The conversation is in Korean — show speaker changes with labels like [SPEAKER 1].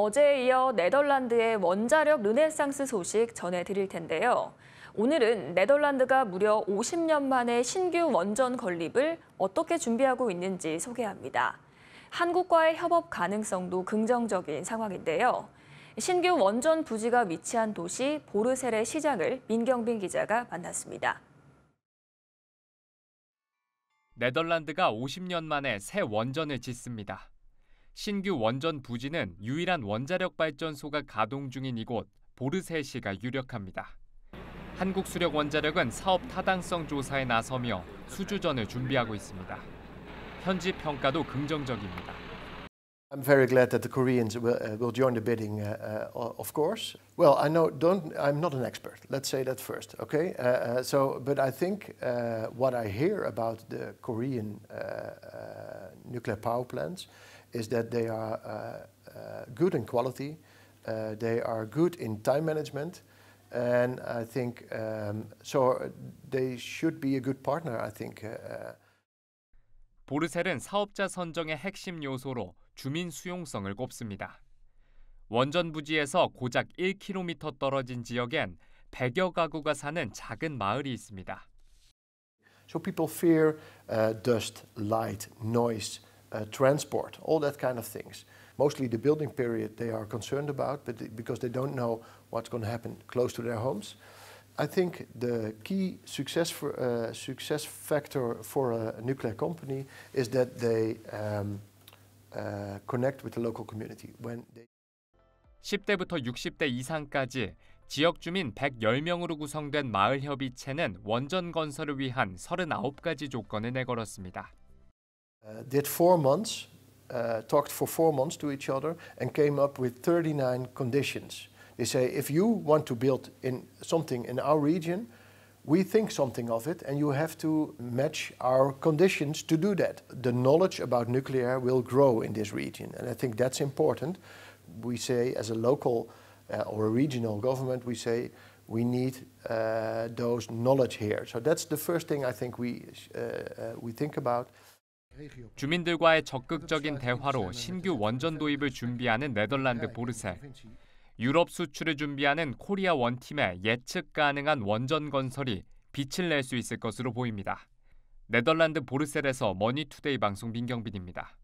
[SPEAKER 1] 어제에 이어 네덜란드의 원자력 르네상스 소식 전해드릴 텐데요. 오늘은 네덜란드가 무려 50년 만에 신규 원전 건립을 어떻게 준비하고 있는지 소개합니다. 한국과의 협업 가능성도 긍정적인 상황인데요. 신규 원전 부지가 위치한 도시 보르셀의 시장을 민경빈 기자가 만났습니다.
[SPEAKER 2] 네덜란드가 50년 만에 새 원전을 짓습니다. 신규 원전 부지는 유일한 원자력 발전소가 가동 중인 이곳 보르세시가 유력합니다. 한국수력원자력은 사업 타당성 조사에 나서며 수주전을 준비하고 있습니다. 현지 평가도 긍정적입니다.
[SPEAKER 3] I'm very glad that the Koreans will join the bidding, uh, of course. Well, I know, don't, I'm not an expert. Let's say that first, okay? Uh, so, but I think uh, what I hear about the Korean nuclear power plants is that they are good in quality, they are good in time management, and I think um, so they should be a good partner. I think.
[SPEAKER 2] 보르셀은 사업자 선정의 핵심 요소로 주민 수용성을 꼽습니다. 원전 부지에서 고작 1km 떨어진 지역엔 100여 가구가 사는 작은 마을이 있습니다.
[SPEAKER 3] So people fear uh, dust, light, noise. uh, transport, all that kind of things. Mostly the building period they are concerned about, but because they don't know what's going to happen close to their homes. I think the key success, for, uh, success factor for a nuclear company is that they um, uh, connect with the local community. When they
[SPEAKER 2] 10대부터 60대 이상까지 지역 주민 110명으로 구성된 마을 협의체는 원전 건설을 위한 39가지 조건을
[SPEAKER 3] 내걸었습니다. Uh, did four months, uh, talked for four months to each other, and came up with 39 conditions. They say, if you want to build in something in our region, we think something of it, and you have to match our conditions to do that. The knowledge about nuclear will grow in this region, and I think that's important. We say, as a local uh, or a regional government, we say we need uh, those knowledge here. So that's the first thing I think we uh, uh we think about.
[SPEAKER 2] 주민들과의 적극적인 대화로 신규 원전 도입을 준비하는 네덜란드 보르셀. 유럽 수출을 준비하는 코리아 원팀의 예측 가능한 원전 건설이 빛을 낼 수 있을 것으로 보입니다. 네덜란드 보르셀에서 머니투데이 방송 민경빈입니다.